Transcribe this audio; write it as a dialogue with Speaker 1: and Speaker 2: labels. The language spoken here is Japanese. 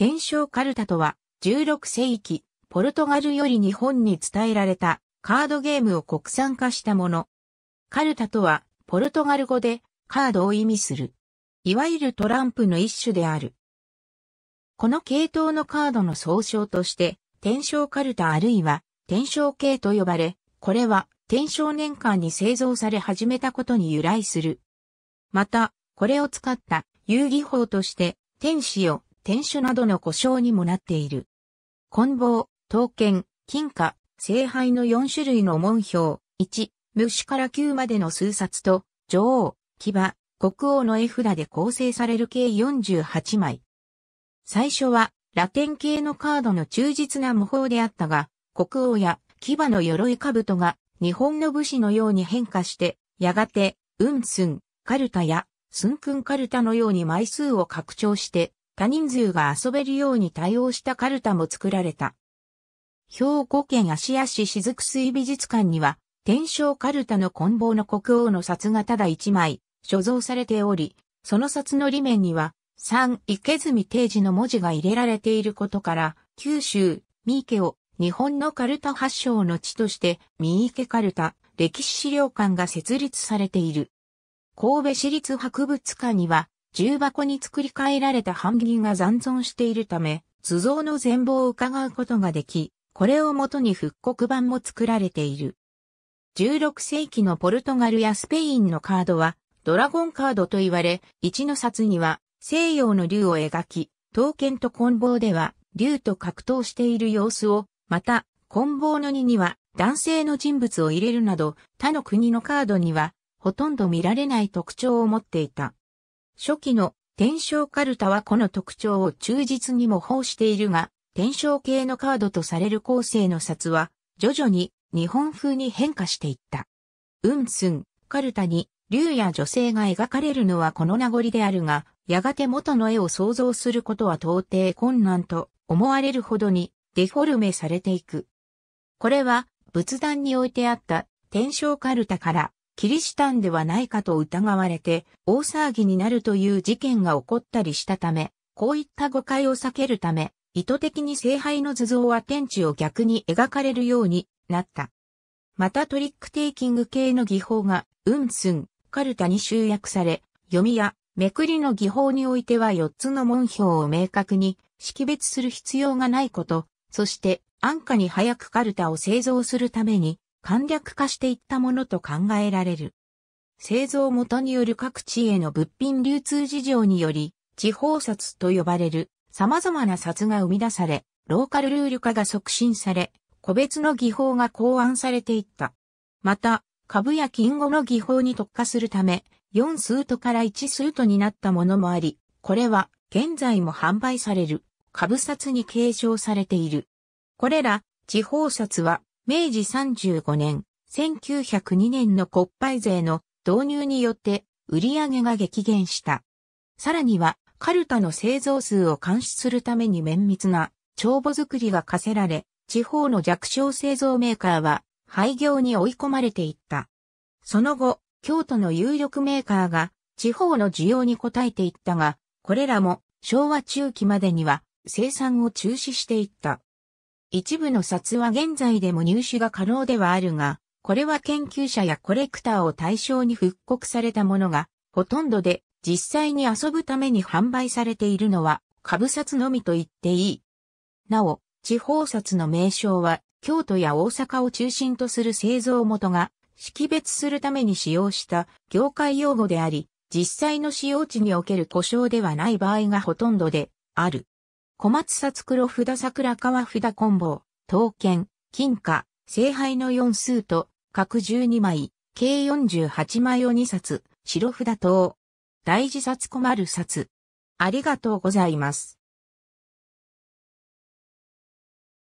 Speaker 1: 天正カルタとは、16世紀、ポルトガルより日本に伝えられたカードゲームを国産化したもの。カルタとは、ポルトガル語でカードを意味する。いわゆるトランプの一種である。この系統のカードの総称として、天正カルタあるいは天正系と呼ばれ、これは天正年間に製造され始めたことに由来する。また、これを使った遊戯法として、天使を天守などの故障にもなっている。棍棒、刀剣、金貨、聖杯の4種類の門標、1、虫から9までの数冊と、女王、騎馬、国王の絵札で構成される計48枚。最初は、ラテン系のカードの忠実な模倣であったが、国王や騎馬の鎧兜が日本の武士のように変化して、やがて、ウンスン、カルタや、スンクンカルタのように枚数を拡張して、多人数が遊べるように対応したカルタも作られた。兵庫県芦屋市雫水美術館には、天正カルタの棍棒の国王の札がただ一枚、所蔵されており、その札の裏面には、三池住定時の文字が入れられていることから、九州、三池を日本のカルタ発祥の地として、三池カルタ歴史資料館が設立されている。神戸市立博物館には、重箱に作り変えられた版木が残存しているため、図像の全貌を伺うことができ、これをもとに復刻版も作られている。16世紀のポルトガルやスペインのカードは、ドラゴンカードと言われ、1の札には西洋の竜を描き、刀剣と棍棒では竜と格闘している様子を、また、棍棒の2には男性の人物を入れるなど、他の国のカードにはほとんど見られない特徴を持っていた。初期の天生カルタはこの特徴を忠実に模倣しているが、天生系のカードとされる構成の札は、徐々に日本風に変化していった。うんすん、カルタに竜や女性が描かれるのはこの名残であるが、やがて元の絵を想像することは到底困難と思われるほどにデフォルメされていく。これは仏壇に置いてあった天章カルタからキリシタンではないかと疑われて大騒ぎになるという事件が起こったりしたため、こういった誤解を避けるため、意図的に聖杯の図像は天地を逆に描かれるようになった。またトリックテイキング系の技法が、うんすん、カルタに集約され、読みやめくりの技法においては4つの門標を明確に識別する必要がないこと、そして安価に早くカルタを製造するために簡略化していったものと考えられる。製造元による各地への物品流通事情により、地方札と呼ばれる様々な札が生み出され、ローカルルール化が促進され、個別の技法が考案されていった。また、株や金語の技法に特化するため、4スートから1スートになったものもあり、これは現在も販売される株札に継承されている。これら地方札は明治35年、1902年の国敗税の導入によって売上が激減した。さらには、カルタの製造数を監視するために綿密な帳簿作りが課せられ、地方の弱小製造メーカーは廃業に追い込まれていった。その後、京都の有力メーカーが地方の需要に応えていったが、これらも昭和中期までには生産を中止していった。一部の札は現在でも入手が可能ではあるが、これは研究者やコレクターを対象に復刻されたものが、ほとんどで実際に遊ぶために販売されているのは、株札のみと言っていい。なお、地方札の名称は、京都や大阪を中心とする製造元が、識別するために使用した業界用語であり、実際の使用地における故障ではない場合がほとんどである。小松札黒札桜川札コンボ、刀剣、金貨、聖杯の4数と、角12枚、計48枚を2冊、白札等。大自殺困る札。ありがとうございます。